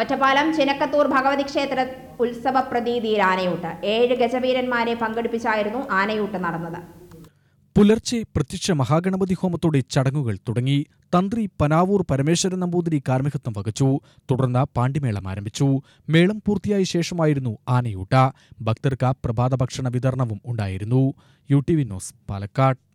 ഒറ്റപ്പാലം ചിനക്കത്തൂർ ഭഗവതി ക്ഷേത്ര ഉത്സവ പ്രതീതിയിൽ ആനയൂട്ട് ഏഴ് ഗജവീരന്മാരെ പങ്കെടുപ്പിച്ചായിരുന്നു ആനയൂട്ട് നടന്നത് പുലർച്ചെ പ്രത്യക്ഷ മഹാഗണപതി ഹോമത്തോടെ ചടങ്ങുകൾ തുടങ്ങി തന്ത്രി പനാവൂർ പരമേശ്വരൻ നമ്പൂതിരി കാർമ്മികത്വം വഹിച്ചു തുടർന്ന് പാണ്ടിമേളം ആരംഭിച്ചു മേളം പൂർത്തിയായ ശേഷമായിരുന്നു ആനയൂട്ട ഭക്തർക്ക് പ്രഭാത ഭക്ഷണ വിതരണവും ഉണ്ടായിരുന്നു U T V news Palakkad